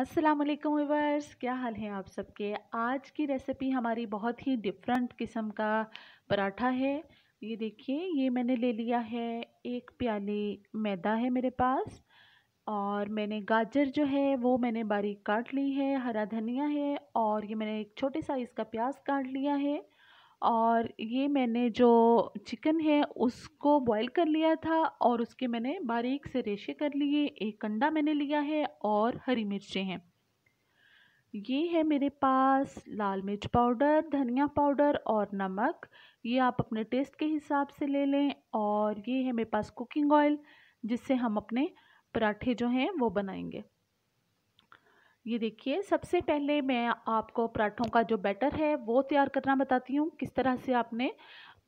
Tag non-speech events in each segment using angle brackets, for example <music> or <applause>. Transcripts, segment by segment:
अस्सलाम वालेकुम व्यूवर्स क्या हाल है आप सबके आज की रेसिपी हमारी बहुत ही डिफरेंट किस्म का पराठा है ये देखिए ये मैंने ले लिया है एक प्याले मैदा है मेरे पास और मैंने गाजर जो है वो मैंने बारीक काट ली है हरा धनिया है और ये मैंने एक छोटे साइज़ का प्याज काट लिया है और ये मैंने जो चिकन है उसको बॉईल कर लिया था और उसके मैंने बारीक से रेशे कर लिए एक अंडा मैंने लिया है और हरी मिर्चें हैं ये है मेरे पास लाल मिर्च पाउडर धनिया पाउडर और नमक ये आप अपने टेस्ट के हिसाब से ले लें और ये है मेरे पास कुकिंग ऑयल जिससे हम अपने पराठे जो हैं वो बनाएंगे ये देखिए सबसे पहले मैं आपको पराठों का जो बैटर है वो तैयार करना बताती हूँ किस तरह से आपने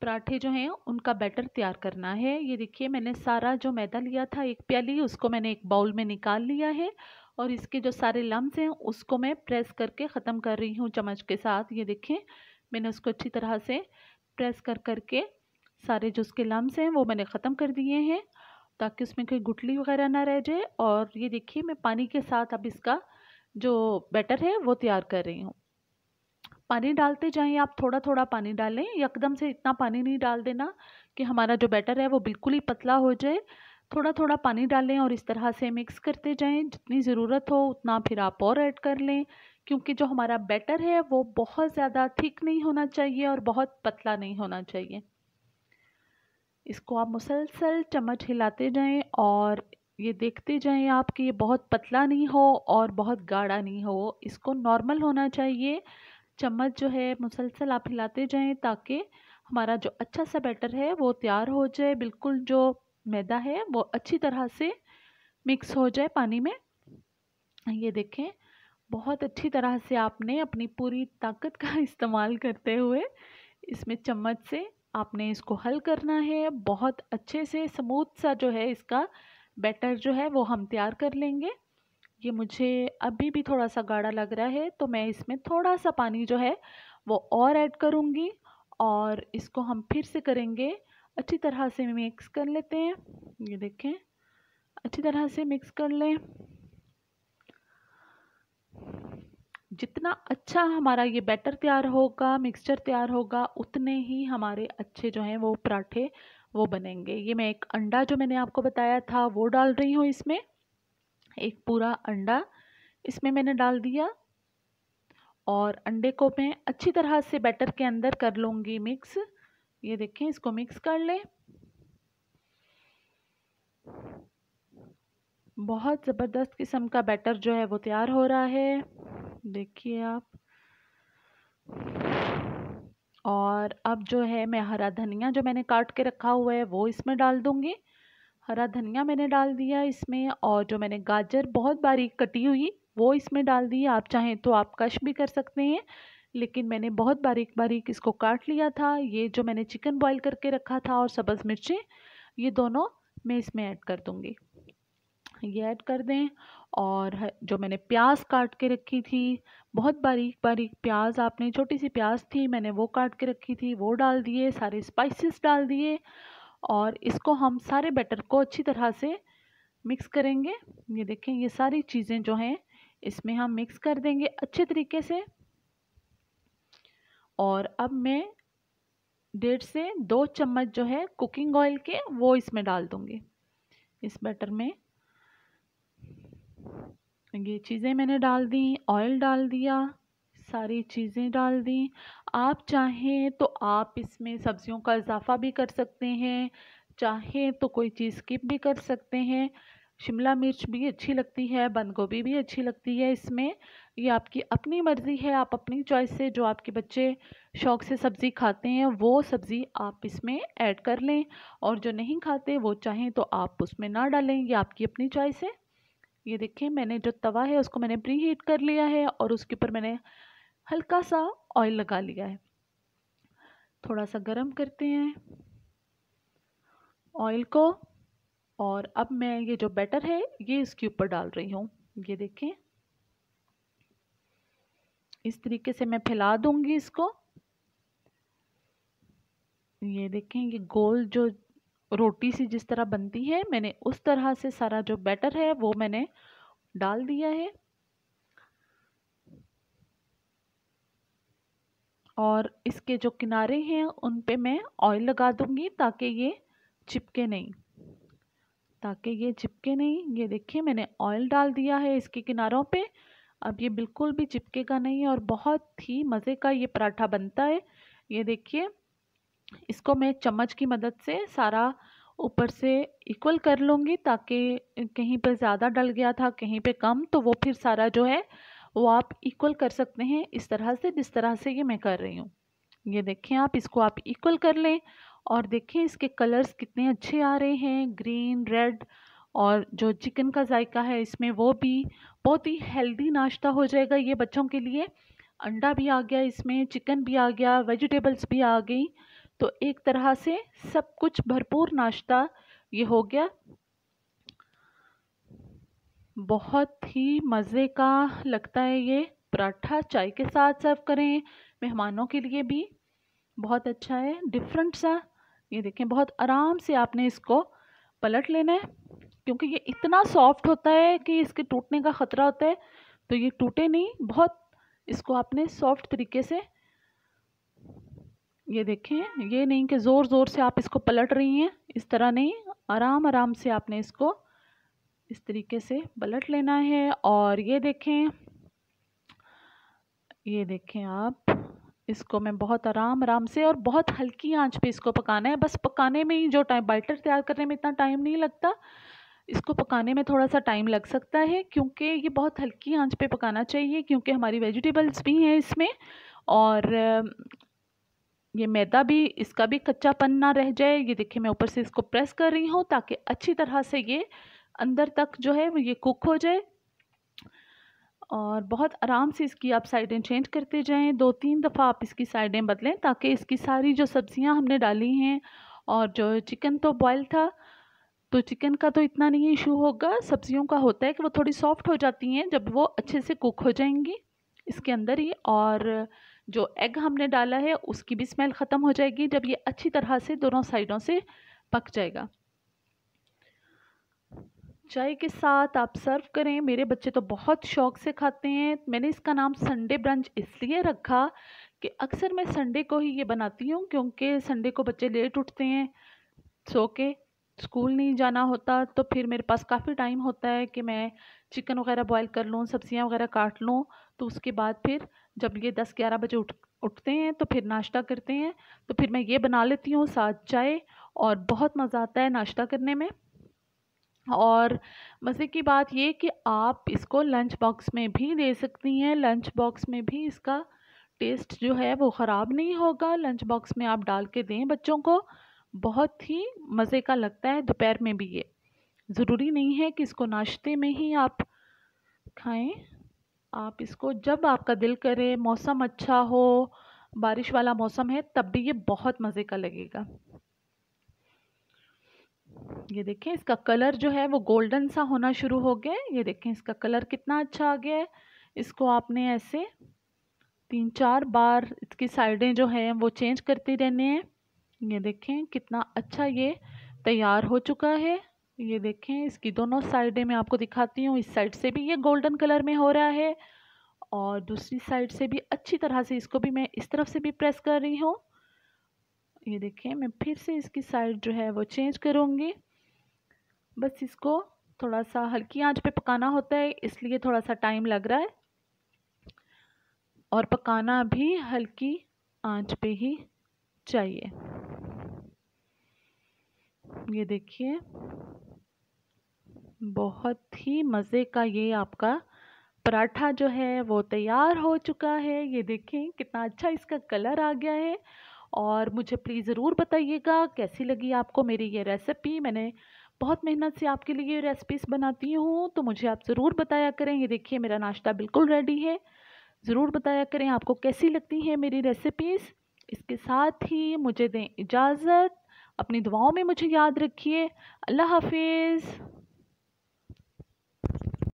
पराठे जो हैं उनका बैटर तैयार करना है ये देखिए मैंने सारा जो मैदा लिया था एक प्याली उसको मैंने एक बाउल में निकाल लिया है और इसके जो सारे लम्स हैं उसको मैं प्रेस करके ख़त्म कर रही हूँ चम्मच के साथ ये देखें मैंने उसको अच्छी तरह से प्रेस कर करके सारे जो उसके लम्स हैं वो मैंने ख़त्म कर दिए हैं ताकि उसमें कोई गुटली वगैरह ना रह जाए और ये देखिए मैं पानी के साथ अब इसका जो बैटर है वो तैयार कर रही हूँ पानी डालते जाएं आप थोड़ा थोड़ा पानी डालें एकदम से इतना पानी नहीं डाल देना कि हमारा जो बैटर है वो बिल्कुल ही पतला हो जाए थोड़ा थोड़ा पानी डालें और इस तरह से मिक्स करते जाएं जितनी ज़रूरत हो उतना फिर आप और ऐड कर लें क्योंकि जो हमारा बैटर है वो बहुत ज़्यादा थिक नहीं होना चाहिए और बहुत पतला नहीं होना चाहिए इसको आप मुसलसल चम्मच हिलाते जाएँ और ये देखते जाएं आप कि ये बहुत पतला नहीं हो और बहुत गाढ़ा नहीं हो इसको नॉर्मल होना चाहिए चम्मच जो है मुसलसल आप हिलाते जाएं ताकि हमारा जो अच्छा सा बैटर है वो तैयार हो जाए बिल्कुल जो मैदा है वो अच्छी तरह से मिक्स हो जाए पानी में ये देखें बहुत अच्छी तरह से आपने अपनी पूरी ताकत का <laughs> इस्तेमाल करते हुए इसमें चम्मच से आपने इसको हल करना है बहुत अच्छे से स्मूथ सा जो है इसका बैटर जो है वो हम तैयार कर लेंगे ये मुझे अभी भी थोड़ा सा गाढ़ा लग रहा है तो मैं इसमें थोड़ा सा पानी जो है वो और ऐड करूँगी और इसको हम फिर से करेंगे अच्छी तरह से मिक्स कर लेते हैं ये देखें अच्छी तरह से मिक्स कर लें जितना अच्छा हमारा ये बैटर तैयार होगा मिक्सचर तैयार होगा उतने ही हमारे अच्छे जो हैं वो पराठे वो बनेंगे ये मैं एक अंडा जो मैंने आपको बताया था वो डाल रही हूँ इसमें एक पूरा अंडा इसमें मैंने डाल दिया और अंडे को मैं अच्छी तरह से बैटर के अंदर कर लूँगी मिक्स ये देखें इसको मिक्स कर लें बहुत ज़बरदस्त किस्म का बैटर जो है वो तैयार हो रहा है देखिए आप और अब जो है मैं हरा धनिया जो मैंने काट के रखा हुआ है वो इसमें डाल दूँगी हरा धनिया मैंने डाल दिया इसमें और जो मैंने गाजर बहुत बारीक कटी हुई वो इसमें डाल दी आप चाहें तो आप कश भी कर सकते हैं लेकिन मैंने बहुत बारीक बारीक इसको काट लिया था ये जो मैंने चिकन बॉईल करके रखा था और सब्ज़ मिर्ची ये दोनों मैं इसमें ऐड कर दूँगी ये ऐड कर दें और जो मैंने प्याज काट के रखी थी बहुत बारीक बारीक प्याज आपने छोटी सी प्याज थी मैंने वो काट के रखी थी वो डाल दिए सारे स्पाइसेस डाल दिए और इसको हम सारे बैटर को अच्छी तरह से मिक्स करेंगे ये देखें ये सारी चीज़ें जो हैं इसमें हम मिक्स कर देंगे अच्छे तरीके से और अब मैं डेढ़ से दो चम्मच जो है कुकिंग ऑयल के वो इसमें डाल दूँगी इस बैटर में ये चीज़ें मैंने डाल दी ऑयल डाल दिया सारी चीज़ें डाल दी आप चाहें तो आप इसमें सब्ज़ियों का इजाफा भी कर सकते हैं चाहें तो कोई चीज़ स्किप भी कर सकते हैं शिमला मिर्च भी अच्छी लगती है बंद गोभी भी अच्छी लगती है इसमें ये आपकी अपनी मर्ज़ी है आप अपनी चॉइस से जो आपके बच्चे शौक से सब्ज़ी खाते हैं वो सब्ज़ी आप इसमें ऐड कर लें और जो नहीं खाते वो चाहें तो आप उसमें ना डालें ये आपकी अपनी चॉइस है ये देखिए मैंने जो तवा है उसको मैंने प्री हीट कर लिया है और उसके ऊपर मैंने हल्का सा ऑयल लगा लिया है थोड़ा सा गरम करते हैं ऑयल को और अब मैं ये जो बैटर है ये इसके ऊपर डाल रही हूँ ये देखें इस तरीके से मैं फैला दूँगी इसको ये देखें ये गोल जो रोटी सी जिस तरह बनती है मैंने उस तरह से सारा जो बैटर है वो मैंने डाल दिया है और इसके जो किनारे हैं उन पे मैं ऑयल लगा दूंगी ताकि ये चिपके नहीं ताकि ये चिपके नहीं ये देखिए मैंने ऑयल डाल दिया है इसके किनारों पे अब ये बिल्कुल भी चिपकेगा नहीं और बहुत ही मज़े का ये पराठा बनता है ये देखिए इसको मैं चम्मच की मदद से सारा ऊपर से इक्वल कर लूँगी ताकि कहीं पर ज़्यादा डल गया था कहीं पे कम तो वो फिर सारा जो है वो आप इक्वल कर सकते हैं इस तरह से जिस तरह से ये मैं कर रही हूँ ये देखें आप इसको आप इक्वल कर लें और देखें इसके कलर्स कितने अच्छे आ रहे हैं ग्रीन रेड और जो चिकन का जायका है इसमें वो भी बहुत ही हेल्दी नाश्ता हो जाएगा ये बच्चों के लिए अंडा भी आ गया इसमें चिकन भी आ गया वेजिटेबल्स भी आ गई तो एक तरह से सब कुछ भरपूर नाश्ता ये हो गया बहुत ही मज़े का लगता है ये पराठा चाय के साथ सर्व करें मेहमानों के लिए भी बहुत अच्छा है डिफरेंट सा ये देखें बहुत आराम से आपने इसको पलट लेना है क्योंकि ये इतना सॉफ्ट होता है कि इसके टूटने का ख़तरा होता है तो ये टूटे नहीं बहुत इसको आपने सॉफ्ट तरीके से ये देखें ये नहीं कि ज़ोर ज़ोर से आप इसको पलट रही हैं इस तरह नहीं आराम आराम से आपने इसको इस तरीके से पलट लेना है और ये देखें ये देखें आप इसको मैं बहुत आराम आराम से और बहुत हल्की आंच पे इसको पकाना है बस पकाने में ही जो टाइम बाइटर तैयार करने में इतना टाइम नहीं लगता इसको पकाने में थोड़ा सा टाइम लग सकता है क्योंकि ये बहुत हल्की आंच पे पकाना चाहिए क्योंकि हमारी वेजिटेबल्स भी हैं इसमें और ये मैदा भी इसका भी कच्चापन ना रह जाए ये देखिए मैं ऊपर से इसको प्रेस कर रही हूँ ताकि अच्छी तरह से ये अंदर तक जो है ये कुक हो जाए और बहुत आराम से इसकी आप साइडें चेंज करते जाएं दो तीन दफ़ा आप इसकी साइडें बदलें ताकि इसकी सारी जो सब्ज़ियां हमने डाली हैं और जो चिकन तो बॉयल था तो चिकन का तो इतना नहीं इशू होगा सब्ज़ियों का होता है कि वो थोड़ी सॉफ्ट हो जाती हैं जब वो अच्छे से कुक हो जाएंगी इसके अंदर ही और जो एग हमने डाला है उसकी भी स्मेल ख़त्म हो जाएगी जब ये अच्छी तरह से दोनों साइडों से पक जाएगा चाय के साथ आप सर्व करें मेरे बच्चे तो बहुत शौक से खाते हैं मैंने इसका नाम संडे ब्रंच इसलिए रखा कि अक्सर मैं संडे को ही ये बनाती हूँ क्योंकि संडे को बच्चे लेट उठते हैं सो के स्कूल नहीं जाना होता तो फिर मेरे पास काफ़ी टाइम होता है कि मैं चिकन वगैरह बॉईल कर लूँ सब्ज़ियाँ वगैरह काट लूँ तो उसके बाद फिर जब ये दस ग्यारह बजे उठ उठते हैं तो फिर नाश्ता करते हैं तो फिर मैं ये बना लेती हूँ साथ चाय और बहुत मज़ा आता है नाश्ता करने में और मज़े की बात ये कि आप इसको लंच बॉक्स में भी दे सकती हैं लंच बॉक्स में भी इसका टेस्ट जो है वो ख़राब नहीं होगा लंच बॉक्स में आप डाल के दें बच्चों को बहुत ही मज़े का लगता है दोपहर में भी ये ज़रूरी नहीं है कि इसको नाश्ते में ही आप खाएं आप इसको जब आपका दिल करे मौसम अच्छा हो बारिश वाला मौसम है तब भी ये बहुत मज़े का लगेगा ये देखें इसका कलर जो है वो गोल्डन सा होना शुरू हो गया ये देखें इसका कलर कितना अच्छा आ गया है इसको आपने ऐसे तीन चार बार इसकी साइडें जो हैं वो चेंज करते रहने हैं ये देखें कितना अच्छा ये तैयार हो चुका है ये देखें इसकी दोनों साइडें मैं आपको दिखाती हूँ इस साइड से भी ये गोल्डन कलर में हो रहा है और दूसरी साइड से भी अच्छी तरह से इसको भी मैं इस तरफ से भी प्रेस कर रही हूँ ये देखें मैं फिर से इसकी साइड जो है वो चेंज करूँगी बस इसको थोड़ा सा हल्की आंच पे पकाना होता है इसलिए थोड़ा सा टाइम लग रहा है और पकाना भी हल्की आंच पे ही चाहिए ये देखिए बहुत ही मज़े का ये आपका पराठा जो है वो तैयार हो चुका है ये देखें कितना अच्छा इसका कलर आ गया है और मुझे प्लीज़ ज़रूर बताइएगा कैसी लगी आपको मेरी ये रेसिपी मैंने बहुत मेहनत से आपके लिए ये रेसिपीज़ बनाती हूँ तो मुझे आप ज़रूर बताया करें ये देखिए मेरा नाश्ता बिल्कुल रेडी है ज़रूर बताया करें आपको कैसी लगती हैं मेरी रेसिपीज़ इसके साथ ही मुझे दें इजाज़त अपनी दुआओं में मुझे याद रखिए अल्लाह हाफिज़